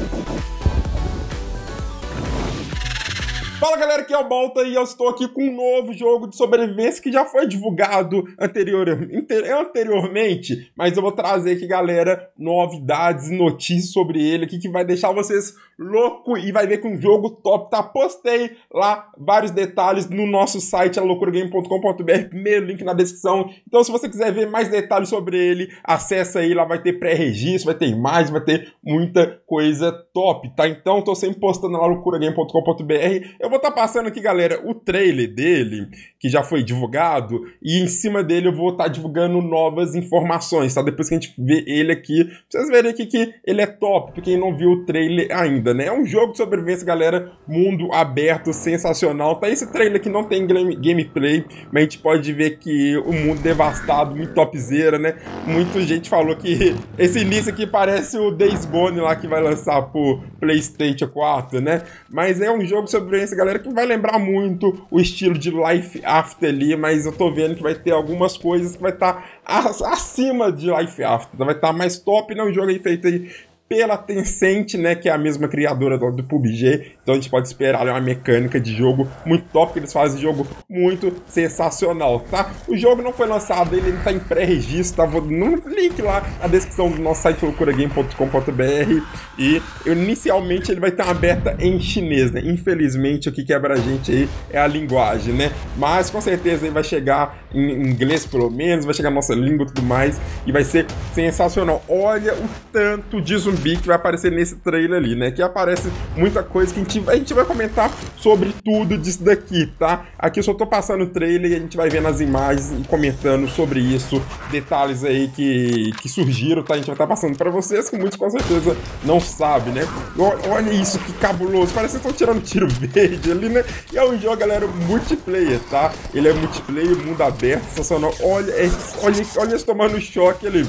Thank you. Fala galera, aqui é o Balta e eu estou aqui com um novo jogo de sobrevivência que já foi divulgado anterior, inter, é anteriormente, mas eu vou trazer aqui, galera, novidades e notícias sobre ele aqui que vai deixar vocês louco e vai ver que um jogo top, tá? Postei lá vários detalhes no nosso site, loucuragame.com.br, primeiro link na descrição. Então, se você quiser ver mais detalhes sobre ele, acessa aí, lá vai ter pré-registro, vai ter mais vai ter muita coisa top, tá? Então, tô sempre postando lá loucuragame.com.br. Eu vou estar tá passando aqui, galera, o trailer dele, que já foi divulgado, e em cima dele eu vou estar tá divulgando novas informações, tá? Depois que a gente vê ele aqui, vocês verem aqui que ele é top, pra quem não viu o trailer ainda, né? É um jogo de sobrevivência, galera, mundo aberto, sensacional. Tá esse trailer que não tem gameplay, mas a gente pode ver que o mundo devastado, muito topzera, né? Muita gente falou que esse início aqui parece o Days Gone lá que vai lançar pro PlayStation 4, né? Mas é um jogo de sobrevivência galera que vai lembrar muito o estilo de Life After ali, mas eu tô vendo que vai ter algumas coisas que vai estar tá acima de Life After. Vai estar tá mais top, não jogo aí feito aí pela Tencent, né, que é a mesma criadora do, do, PUBG. Então a gente pode esperar né, uma mecânica de jogo muito top, que eles fazem jogo muito sensacional, tá? O jogo não foi lançado, ele, tá em pré-registro, tá? Vou, no link lá na descrição do nosso site loucuragame.com.br e inicialmente ele vai ter uma beta em chinês, né? Infelizmente o que quebra a gente aí é a linguagem, né? Mas com certeza ele vai chegar em inglês pelo menos, vai chegar na nossa língua e tudo mais e vai ser sensacional. Olha o tanto de zumbi zumbi que vai aparecer nesse trailer ali, né? Que aparece muita coisa que a gente, a gente vai comentar sobre tudo disso daqui, tá? Aqui eu só tô passando o trailer e a gente vai vendo as imagens e comentando sobre isso, detalhes aí que, que surgiram, tá? A gente vai estar tá passando para vocês, que muitos com certeza não sabem, né? Olha isso, que cabuloso, parece que estão tirando tiro verde ali, né? E é um jogo, galera, multiplayer, tá? Ele é multiplayer, mundo aberto, sensacional. Olha, é, olha, olha eles tomando choque ali. Ele...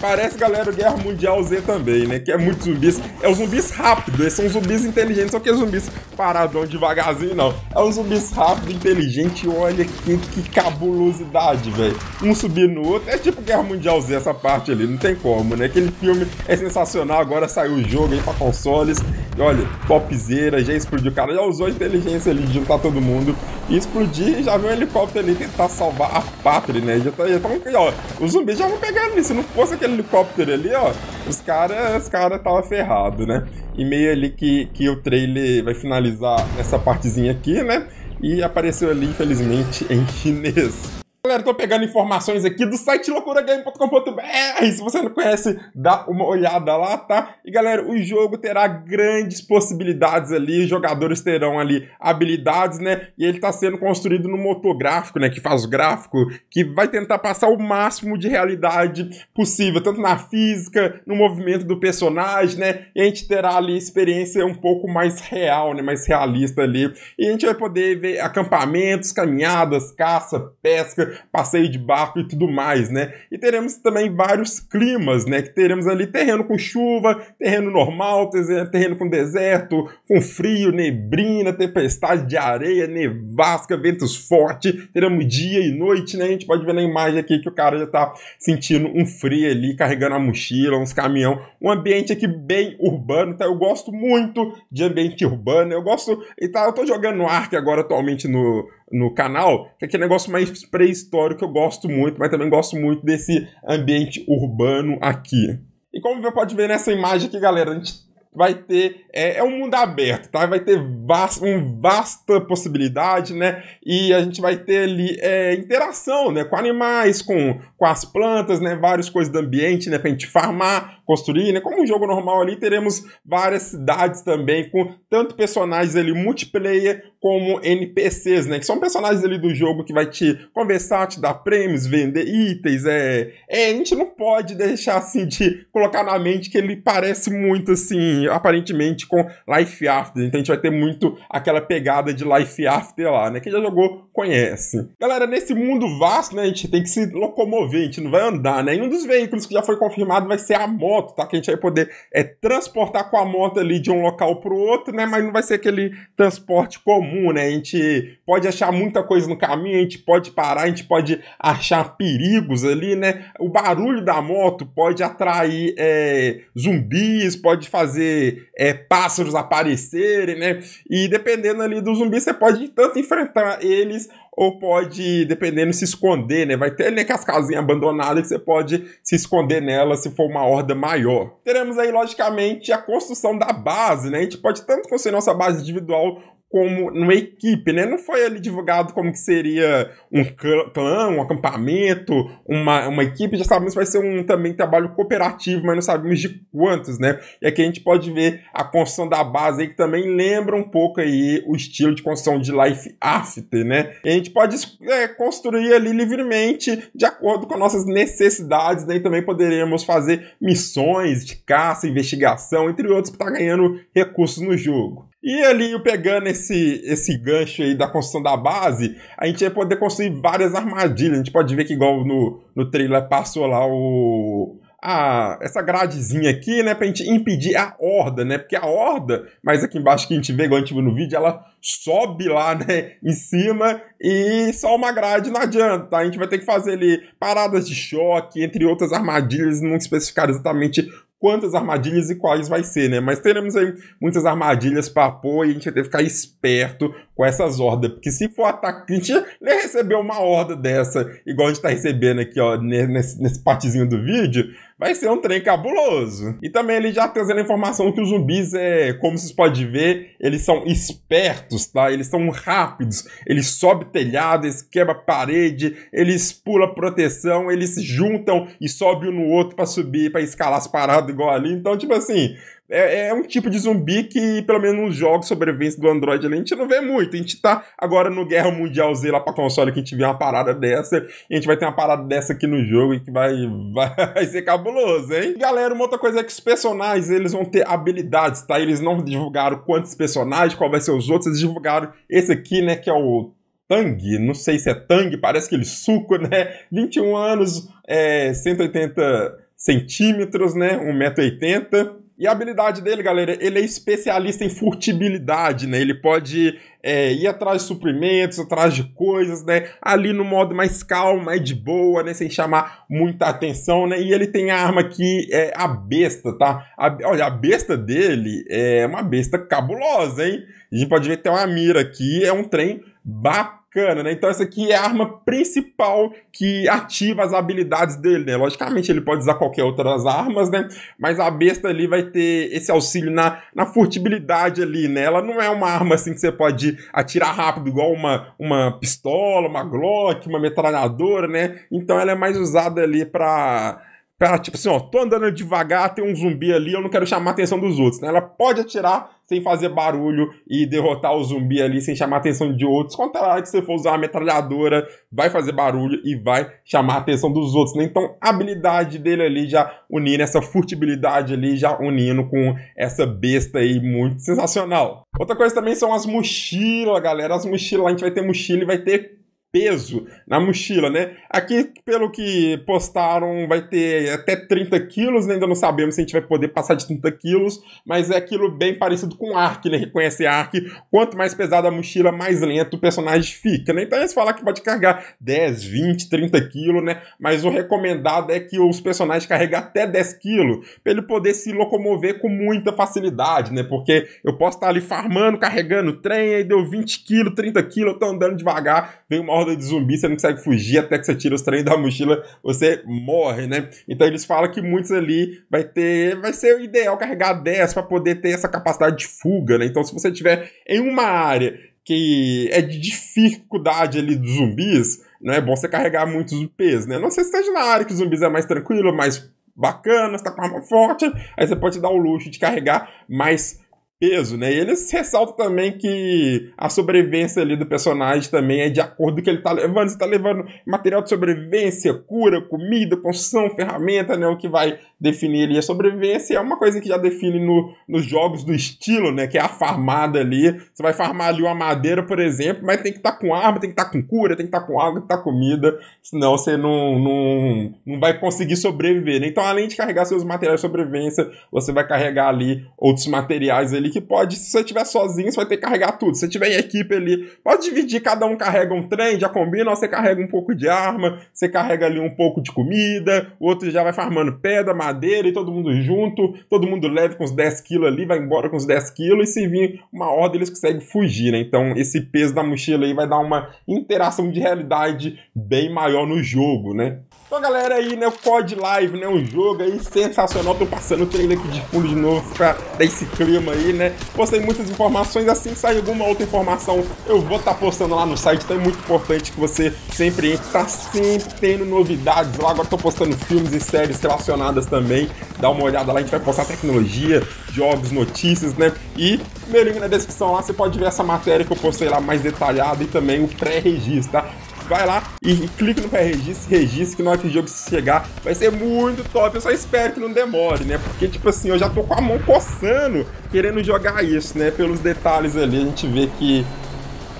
Parece, galera, Guerra Mundial Z também, né? Que é muito zumbis. É os zumbis rápidos, eles são zumbis inteligentes, só que é zumbis paradão devagarzinho, não. É um zumbis rápido, inteligente, olha que, que cabulosidade, velho. Um subir no outro, é tipo Guerra Mundial Z essa parte ali, não tem como, né? Aquele filme é sensacional, agora saiu o jogo aí pra consoles. E olha, topzera, já explodiu o cara, já usou a inteligência ali de juntar todo mundo explodir e já viu um helicóptero ali tentar salvar a pátria, né? Já tá, já tão, ó, os zumbis já vão pegando ali. Se não fosse aquele helicóptero ali, ó, os caras os cara tava ferrado, né? E meio ali que, que o trailer vai finalizar nessa partezinha aqui, né? E apareceu ali, infelizmente, em chinês. Galera, tô pegando informações aqui do site loucuragame.com.br. Se você não conhece, dá uma olhada lá, tá? E galera, o jogo terá grandes possibilidades ali, jogadores terão ali habilidades, né? E ele tá sendo construído no motor gráfico, né, que faz o gráfico, que vai tentar passar o máximo de realidade possível, tanto na física, no movimento do personagem, né? E a gente terá ali experiência um pouco mais real, né, mais realista ali. E a gente vai poder ver acampamentos, caminhadas, caça, pesca, passeio de barco e tudo mais, né? E teremos também vários climas, né? Que teremos ali terreno com chuva, terreno normal, terreno com deserto, com frio, neblina, tempestade de areia, nevasca, ventos fortes, teremos dia e noite, né? A gente pode ver na imagem aqui que o cara já tá sentindo um frio ali, carregando a mochila, uns caminhão, um ambiente aqui bem urbano, tá? Eu gosto muito de ambiente urbano, eu gosto, e tá, eu tô jogando no Ark agora atualmente no no canal, que é aquele negócio mais pré-histórico que eu gosto muito, mas também gosto muito desse ambiente urbano aqui. E como você pode ver nessa imagem aqui, galera, a gente vai ter. É, é um mundo aberto, tá? Vai ter vasta, um vasta possibilidade, né? E a gente vai ter ali é, interação, né? Com animais, com, com as plantas, né? Várias coisas do ambiente, né? Pra gente farmar, construir, né? Como um jogo normal ali, teremos várias cidades também, com tanto personagens ali multiplayer como NPCs, né? Que são personagens ali do jogo que vai te conversar, te dar prêmios, vender itens. É, é a gente não pode deixar assim de colocar na mente que ele parece muito assim assim, aparentemente com Life After. Então a gente vai ter muito aquela pegada de Life After lá, né? Quem já jogou conhece. Galera, nesse mundo vasto, né, a gente tem que se locomover, a gente não vai andar, né? E um dos veículos que já foi confirmado vai ser a moto, tá? Que a gente vai poder é, transportar com a moto ali de um local pro outro, né? Mas não vai ser aquele transporte comum, né? A gente pode achar muita coisa no caminho, a gente pode parar, a gente pode achar perigos ali, né? O barulho da moto pode atrair é, zumbis, pode fazer fazer é, pássaros aparecerem, né? E dependendo ali do zumbi, você pode tanto enfrentar eles ou pode, dependendo, se esconder, né? Vai ter ali aquelas né, casinhas abandonadas que você pode se esconder nela se for uma horda maior. Teremos aí, logicamente, a construção da base, né? A gente pode tanto construir nossa base individual como numa equipe, né? Não foi ali divulgado como que seria um clã, um acampamento, uma, uma equipe. Já sabemos que vai ser um também trabalho cooperativo, mas não sabemos de quantos, né? E aqui a gente pode ver a construção da base aí, que também lembra um pouco aí o estilo de construção de Life After, né? E a gente pode é, construir ali livremente, de acordo com nossas necessidades, né? E também poderemos fazer missões de caça, investigação, entre outros, para estar tá ganhando recursos no jogo. E ali, pegando esse, esse gancho aí da construção da base, a gente ia poder construir várias armadilhas. A gente pode ver que, igual no, no trailer, passou lá o. A, essa gradezinha aqui, né? Pra gente impedir a horda, né? Porque a horda, mas aqui embaixo que a gente vê, igual a gente viu no vídeo, ela sobe lá, né? Em cima e só uma grade não adianta. Tá? A gente vai ter que fazer ali paradas de choque, entre outras armadilhas, não especificar exatamente quantas armadilhas e quais vai ser, né? Mas teremos aí muitas armadilhas para pôr e a gente vai ter que ficar esperto com essas ordens. Porque se for atacante, nem receber uma horda dessa, igual a gente tá recebendo aqui, ó, nesse, nesse partezinho do vídeo, vai ser um trem cabuloso. E também ele já trazendo a informação que os zumbis, é, como vocês podem ver, eles são espertos, tá? Eles são rápidos, eles sobem telhado, eles quebram parede, eles pulam proteção, eles se juntam e sobem um no outro para subir, para escalar as paradas igual ali. Então, tipo assim, é, é, é, um tipo de zumbi que, pelo menos nos jogos sobreviventes sobrevivência do Android, a gente não vê muito. A gente tá agora no Guerra Mundial Z lá pra console que a gente vê uma parada dessa. E a gente vai ter uma parada dessa aqui no jogo e que vai, vai, ser cabuloso, hein? Galera, uma outra coisa é que os personagens, eles vão ter habilidades, tá? Eles não divulgaram quantos personagens, qual vai ser os outros. Eles divulgaram esse aqui, né, que é o Tang, não sei se é Tang, parece que ele suco, né? 21 anos, é, 180 centímetros, né? 1,80m e a habilidade dele, galera, ele é especialista em furtibilidade, né? Ele pode é, ir atrás de suprimentos, atrás de coisas, né? Ali no modo mais calmo, mais de boa, né? Sem chamar muita atenção, né? E ele tem a arma que é a besta, tá? A, olha, a besta dele é uma besta cabulosa, hein? A gente pode ver que tem uma mira aqui, é um trem bacana bacana, né? Então essa aqui é a arma principal que ativa as habilidades dele, né? Logicamente ele pode usar qualquer outra das armas, né? Mas a besta ali vai ter esse auxílio na, na furtibilidade ali, né? Ela não é uma arma assim que você pode atirar rápido, igual uma, uma pistola, uma Glock, uma metralhadora, né? Então ela é mais usada ali para pra, tipo assim, ó, tô andando devagar, tem um zumbi ali, eu não quero chamar a atenção dos outros, né? Ela pode atirar sem fazer barulho e derrotar o zumbi ali sem chamar a atenção de outros. Quanto ela hora que você for usar uma metralhadora, vai fazer barulho e vai chamar a atenção dos outros, né? Então, a habilidade dele ali já unindo essa furtibilidade ali, já unindo com essa besta aí, muito sensacional. Outra coisa também são as mochilas, galera. As mochilas, a gente vai ter mochila e vai ter peso na mochila, né? Aqui, pelo que postaram, vai ter até 30 quilos, né? ainda não sabemos se a gente vai poder passar de 30 quilos, mas é aquilo bem parecido com Ark, né? reconhece Ark, quanto mais pesada a mochila, mais lento o personagem fica, né? Então eles falam que pode carregar 10, 20, 30 quilos, né? Mas o recomendado é que os personagens carreguem até 10 quilos, para ele poder se locomover com muita facilidade, né? Porque eu posso estar ali farmando, carregando trem, aí deu 20 quilos, 30 quilos, eu tô andando devagar, vem uma horda de zumbi, você não consegue fugir até que você tira os trem da mochila, você morre, né? Então eles falam que muitos ali vai ter, vai ser o ideal carregar 10 para poder ter essa capacidade de fuga, né? Então se você tiver em uma área que é de dificuldade ali dos zumbis, não é bom você carregar muitos pesos, né? Não sei se esteja na área que os zumbis é mais tranquilo, mais bacana, você tá com arma forte, aí você pode dar o luxo de carregar mais peso, né? E eles ressaltam também que a sobrevivência ali do personagem também é de acordo com o que ele tá levando. Você tá levando material de sobrevivência, cura, comida, construção, ferramenta, né? O que vai definir ali a sobrevivência é uma coisa que já define no, nos jogos do estilo, né? Que é a farmada ali. Você vai farmar ali uma madeira, por exemplo, mas tem que estar tá com arma, tem que estar tá com cura, tem que estar tá com água, tem que estar tá com comida, senão você não, não, não vai conseguir sobreviver, né? Então, além de carregar seus materiais de sobrevivência, você vai carregar ali outros materiais ali ali que pode, se você estiver sozinho, você vai ter que carregar tudo. Se você tiver em equipe ali, pode dividir, cada um carrega um trem, já combina, você carrega um pouco de arma, você carrega ali um pouco de comida, o outro já vai farmando pedra, madeira e todo mundo junto, todo mundo leve com os 10 quilos ali, vai embora com os 10 quilos e se vir uma ordem eles conseguem fugir, né? Então esse peso da mochila aí vai dar uma interação de realidade bem maior no jogo, né? Então, galera, aí, né, o COD Live, né, um jogo aí sensacional. Tô passando o trailer aqui de fundo de novo pra dar esse clima aí, né? né? Postei muitas informações, assim que sair alguma outra informação, eu vou estar tá postando lá no site, então é muito importante que você sempre entre, tá sempre tendo novidades lá. Agora estou postando filmes e séries relacionadas também. Dá uma olhada lá, a gente vai postar tecnologia, jogos, notícias, né? E meu link na descrição lá você pode ver essa matéria que eu postei lá mais detalhada e também o pré-registro, tá? vai lá e clica no pré-registro, registro que na hora que o jogo chegar vai ser muito top. Eu só espero que não demore, né? Porque, tipo assim, eu já tô com a mão coçando querendo jogar isso, né? Pelos detalhes ali, a gente vê que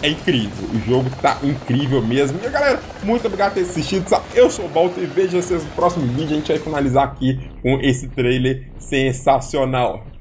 é incrível. O jogo tá incrível mesmo. E galera, muito obrigado por ter assistido. Eu sou o Balto e vejo vocês no próximo vídeo. A gente vai finalizar aqui com esse trailer sensacional.